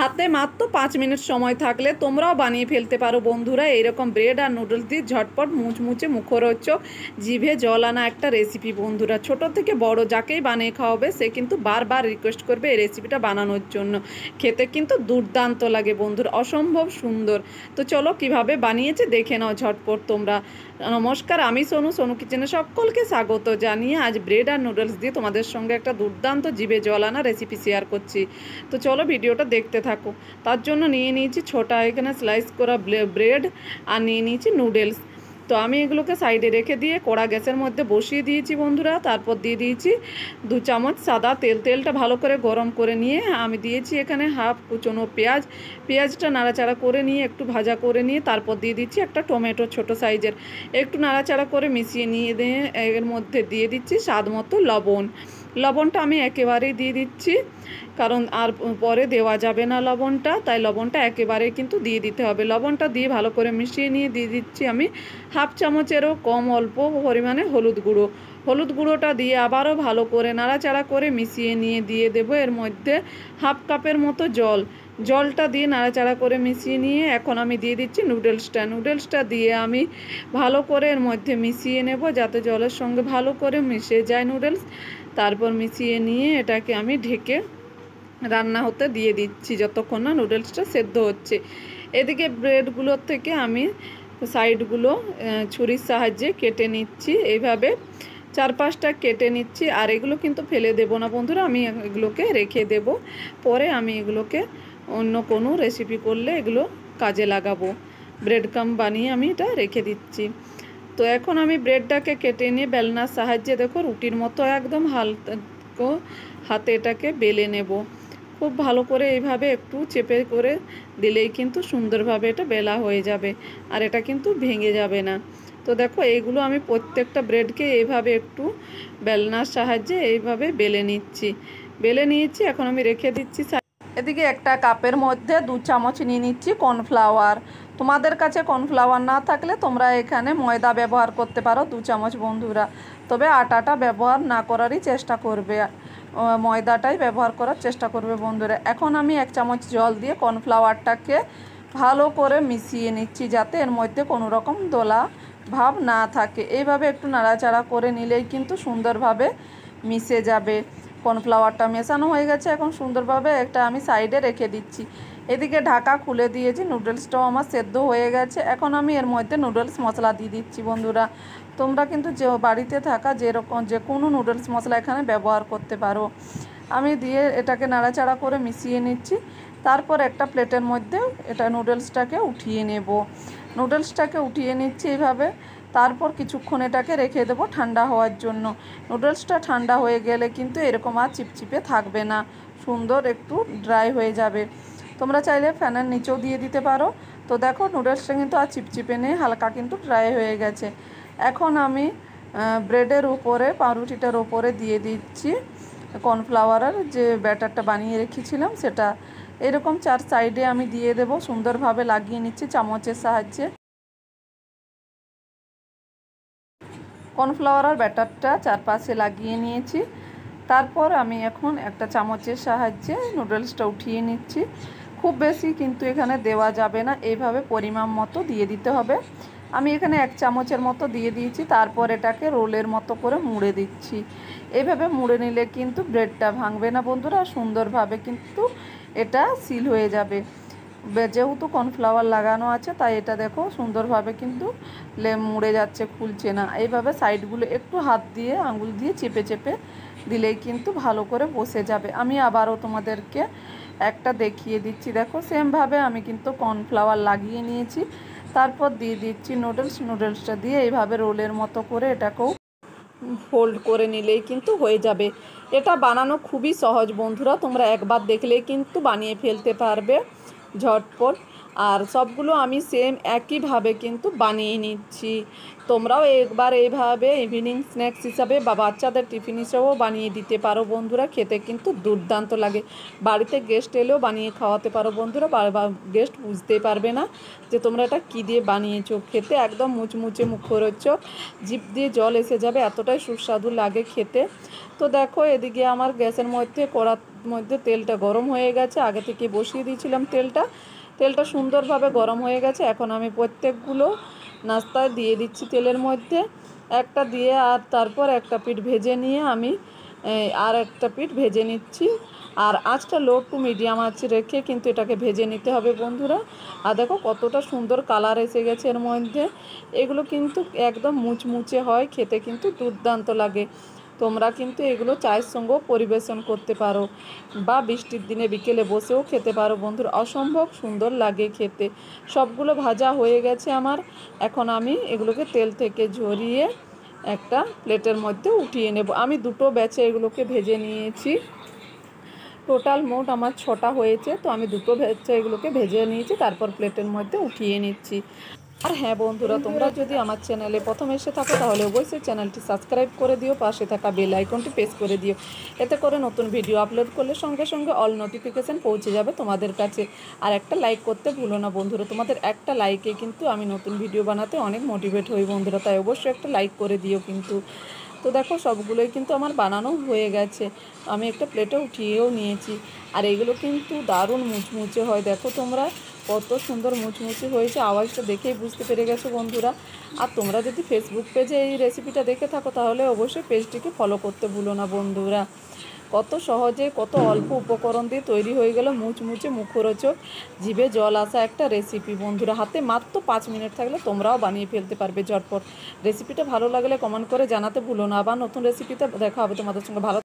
হাতে মাত্র পাঁচ মিনিট সময় থাকলে তোমরাও বানিয়ে ফেলতে পারো বন্ধুরা এইরকম ব্রেড আর নুডলস দিয়ে ঝটপট মুচমুচে মুখরোচক জিভে জল আনা একটা রেসিপি বন্ধুরা ছোট থেকে বড় যাকেই বানিয়ে খাওয়াবে সে কিন্তু বারবার রিকোয়েস্ট করবে এই রেসিপিটা বানানোর জন্য খেতে কিন্তু দুর্দান্ত লাগে বন্ধুর অসম্ভব সুন্দর তো চলো কিভাবে বানিয়েছে দেখে নাও ঝটপট তোমরা নমস্কার আমি সোনু সোনু কিচেনে সকলকে স্বাগত জানিয়ে আজ ব্রেড আর নুডলস দিয়ে তোমাদের সঙ্গে একটা দুর্দান্ত জিভে জল আনা রেসিপি শেয়ার করছি তো চলো ভিডিওটা দেখতে থাকো তার জন্য নিয়ে নিয়েছি ছোটা এখানে স্লাইস করা ব্রেড আর নিয়ে নিয়েছি নুডলস তো আমি এগুলোকে সাইডে রেখে দিয়ে কড়া গ্যাসের মধ্যে বসিয়ে দিয়েছি বন্ধুরা তারপর দিয়ে দিয়েছি দু চামচ সাদা তেল তেলটা ভালো করে গরম করে নিয়ে আমি দিয়েছি এখানে হাফ কুচনো পেঁয়াজ পেঁয়াজটা নাড়াচাড়া করে নিয়ে একটু ভাজা করে নিয়ে তারপর দিয়ে দিচ্ছি একটা টমেটো ছোট সাইজের একটু নাড়াচাড়া করে মিশিয়ে নিয়ে দিয়ে এর মধ্যে দিয়ে দিচ্ছি স্বাদ মতো লবণ লবণটা আমি একেবারেই দিয়ে দিচ্ছি কারণ আর পরে দেওয়া যাবে না লবণটা তাই লবণটা একেবারে কিন্তু দিয়ে দিতে হবে লবণটা দিয়ে ভালো করে মিশিয়ে নিয়ে দিয়ে দিচ্ছি আমি হাফ চামচেরও কম অল্প পরিমাণে হলুদ গুঁড়ো হলুদ গুঁড়োটা দিয়ে আবারও ভালো করে নাড়াচাড়া করে মিশিয়ে নিয়ে দিয়ে দেব এর মধ্যে হাফ কাপের মতো জল জলটা দিয়ে নাড়াচাড়া করে মিশিয়ে নিয়ে এখন আমি দিয়ে দিচ্ছি নুডলসটা নুডলসটা দিয়ে আমি ভালো করে এর মধ্যে মিশিয়ে নেব যাতে জলের সঙ্গে ভালো করে মিশে যায় নুডলস তারপর মিশিয়ে নিয়ে এটাকে আমি ঢেকে রান্না হতে দিয়ে দিচ্ছি যতক্ষণ না নুডলসটা সেদ্ধ হচ্ছে এদিকে ব্রেডগুলোর থেকে আমি সাইডগুলো ছুরির সাহায্যে কেটে নিচ্ছি এইভাবে চার পাঁচটা কেটে নিচ্ছি আর এগুলো কিন্তু ফেলে দেব না বন্ধুরা আমি এগুলোকে রেখে দেব পরে আমি এগুলোকে অন্য কোনো রেসিপি করলে এগুলো কাজে লাগাবো ব্রেড কাম বানিয়ে আমি এটা রেখে দিচ্ছি তো এখন আমি ব্রেডটাকে কেটে নিয়ে বেলনার সাহায্যে দেখো রুটির মতো একদম হালকা হাতে এটাকে বেলে নেব খুব ভালো করে এইভাবে একটু চেপে করে দিলেই কিন্তু সুন্দরভাবে এটা বেলা হয়ে যাবে আর এটা কিন্তু ভেঙে যাবে না তো দেখো এইগুলো আমি প্রত্যেকটা ব্রেডকে এইভাবে একটু বেলনার সাহায্যে এইভাবে বেলে নিচ্ছি বেলে নিয়েছি এখন আমি রেখে দিচ্ছি এদিকে একটা কাপের মধ্যে দু চামচ নিয়ে নিচ্ছি কর্নফ্লাওয়ার তোমাদের কাছে কর্নফ্লাওয়ার না থাকলে তোমরা এখানে ময়দা ব্যবহার করতে পারো দু চামচ বন্ধুরা তবে আটাটা ব্যবহার না করারই চেষ্টা করবে ময়দাটাই ব্যবহার করার চেষ্টা করবে বন্ধুরা এখন আমি এক চামচ জল দিয়ে কর্নফ্লাওয়ারটাকে ভালো করে মিশিয়ে নিচ্ছি যাতে এর মধ্যে কোনো রকম দোলা ভাব না থাকে এইভাবে একটু নাড়াচাড়া করে নিলেই কিন্তু সুন্দরভাবে মিশে যাবে কর্নফ্লাওয়ারটা মেশানো হয়ে গেছে এখন সুন্দরভাবে একটা আমি সাইডে রেখে দিচ্ছি এদিকে ঢাকা খুলে দিয়েছি নুডলসটাও আমার সেদ্ধ হয়ে গেছে এখন আমি এর মধ্যে নুডলস মশলা দিয়ে দিচ্ছি বন্ধুরা তোমরা কিন্তু যে বাড়িতে থাকা যেরকম যে কোনো নুডলস মশলা এখানে ব্যবহার করতে পারো আমি দিয়ে এটাকে নাড়াচাড়া করে মিশিয়ে নিচ্ছি তারপর একটা প্লেটের মধ্যে এটা নুডলসটাকে উঠিয়ে নেব নুডলসটাকে উঠিয়ে নিচ্ছি এইভাবে তারপর কিছুক্ষণ এটাকে রেখে দেব ঠান্ডা হওয়ার জন্য নুডলসটা ঠান্ডা হয়ে গেলে কিন্তু এরকম আর চিপচিপে থাকবে না সুন্দর একটু ড্রাই হয়ে যাবে তোমরা চাইলে ফ্যানের নিচেও দিয়ে দিতে পারো তো দেখো নুডলসটা কিন্তু আর চিপচিপে নেই হালকা কিন্তু ড্রাই হয়ে গেছে এখন আমি ব্রেডের উপরে পাউরুটিটার ওপরে দিয়ে দিচ্ছি কর্নফ্লাওয়ারের যে ব্যাটারটা বানিয়ে রেখেছিলাম সেটা এরকম চার সাইডে আমি দিয়ে দেব সুন্দরভাবে লাগিয়ে নিচ্ছি চামচের সাহায্যে কর্নফ্লাওয়ার আর ব্যাটারটা চারপাশে লাগিয়ে নিয়েছি তারপর আমি এখন একটা চামচের সাহায্যে নুডলসটা উঠিয়ে নিচ্ছি খুব বেশি কিন্তু এখানে দেওয়া যাবে না এইভাবে পরিমাণ মতো দিয়ে দিতে হবে আমি এখানে এক চামচের মতো দিয়ে দিয়েছি তারপর এটাকে রোলের মতো করে মুড়ে দিচ্ছি এভাবে মুড়ে নিলে কিন্তু ব্রেডটা ভাঙবে না বন্ধুরা সুন্দরভাবে কিন্তু এটা সিল হয়ে যাবে যেহেতু কর্নফ্লাওয়ার লাগানো আছে তাই এটা দেখো সুন্দরভাবে কিন্তু লেম মুড়ে যাচ্ছে খুলছে না এইভাবে সাইডগুলো একটু হাত দিয়ে আঙুল দিয়ে চেপে চেপে দিলেই কিন্তু ভালো করে বসে যাবে আমি আবারও তোমাদেরকে একটা দেখিয়ে দিচ্ছি দেখো সেমভাবে আমি কিন্তু কর্নফ্লাওয়ার লাগিয়ে নিয়েছি তারপর দিয়ে দিচ্ছি নুডলস নুডলসটা দিয়ে এইভাবে রোলের মতো করে এটাকেও ফোল্ড করে নিলেই কিন্তু হয়ে যাবে এটা বানানো খুবই সহজ বন্ধুরা তোমরা একবার দেখলেই কিন্তু বানিয়ে ফেলতে পারবে ঝটপট আর সবগুলো আমি সেম একইভাবে কিন্তু বানিয়ে নিচ্ছি তোমরাও একবার এইভাবে ইভিনিং স্ন্যাক্স হিসাবে বা বাচ্চাদের টিফিন হিসাবেও বানিয়ে দিতে পারো বন্ধুরা খেতে কিন্তু দুর্দান্ত লাগে বাড়িতে গেস্ট এলেও বানিয়ে খাওয়াতে পারো বন্ধুরা গেস্ট বুঝতে পারবে না যে তোমরা এটা কী দিয়ে বানিয়েছো খেতে একদম মুচমুচে মুখরোচক জিপ দিয়ে জল এসে যাবে এতটাই সুস্বাদু লাগে খেতে তো দেখো এদিকে আমার গ্যাসের মধ্যে কড়ার মধ্যে তেলটা গরম হয়ে গেছে আগে থেকে বসিয়ে দিয়েছিলাম তেলটা তেলটা সুন্দরভাবে গরম হয়ে গেছে এখন আমি প্রত্যেকগুলো নাস্তা দিয়ে দিচ্ছি তেলের মধ্যে একটা দিয়ে আর তারপর একটা পিঠ ভেজে নিয়ে আমি আর একটা পিঠ ভেজে নিচ্ছি আর আজটা লো টু মিডিয়াম আঁচ রেখে কিন্তু এটাকে ভেজে নিতে হবে বন্ধুরা আর দেখো কতটা সুন্দর কালার এসে গেছে এর মধ্যে এগুলো কিন্তু একদম মুচমুচে হয় খেতে কিন্তু দুর্দান্ত লাগে তোমরা কিন্তু এগুলো চায়ের সঙ্গেও পরিবেশন করতে পারো বা বৃষ্টির দিনে বিকেলে বসেও খেতে পারো বন্ধুরা অসম্ভব সুন্দর লাগে খেতে সবগুলো ভাজা হয়ে গেছে আমার এখন আমি এগুলোকে তেল থেকে ঝরিয়ে একটা প্লেটের মধ্যে উঠিয়ে নেব আমি দুটো ব্যাচে এগুলোকে ভেজে নিয়েছি টোটাল মোট আমার ছটা হয়েছে তো আমি দুটো ব্যাচে এগুলোকে ভেজে নিয়েছি তারপর প্লেটের মধ্যে উঠিয়ে নিচ্ছি আর হ্যাঁ বন্ধুরা তোমরা যদি আমার চ্যানেলে প্রথম এসে থাকো তাহলে অবশ্যই চ্যানেলটি সাবস্ক্রাইব করে দিও পাশে থাকা বেল আইকনটি প্রেস করে দিও এতে করে নতুন ভিডিও আপলোড করলে সঙ্গে সঙ্গে অল নোটিফিকেশান পৌঁছে যাবে তোমাদের কাছে আর একটা লাইক করতে ভুলো না বন্ধুরা তোমাদের একটা লাইকে কিন্তু আমি নতুন ভিডিও বানাতে অনেক মোটিভেট হই বন্ধুরা তাই অবশ্যই একটা লাইক করে দিও কিন্তু তো দেখো সবগুলোই কিন্তু আমার বানানো হয়ে গেছে আমি একটা প্লেটে উঠিয়েও নিয়েছি আর এগুলো কিন্তু দারুণ মুচমুচে হয় দেখো তোমরা কত সুন্দর মুচমুচি হয়েছে আওয়াজটা দেখেই বুঝতে পেরে গেছো বন্ধুরা আর তোমরা যদি ফেসবুক পেজে এই রেসিপিটা দেখে থাকো তাহলে অবশ্যই পেজটিকে ফলো করতে ভুলো না বন্ধুরা কত সহজে কত অল্প উপকরণ দিয়ে তৈরি হয়ে গেল মুচমুচে মুখরোচক জিভে জল আসা একটা রেসিপি বন্ধুরা হাতে মাত্র পাঁচ মিনিট থাকলে তোমরাও বানিয়ে ফেলতে পারবে ঝটপট রেসিপিটা ভালো লাগলে কমেন্ট করে জানাতে ভুলো না আবার নতুন রেসিপিতে দেখা হবে তোমাদের সঙ্গে ভালো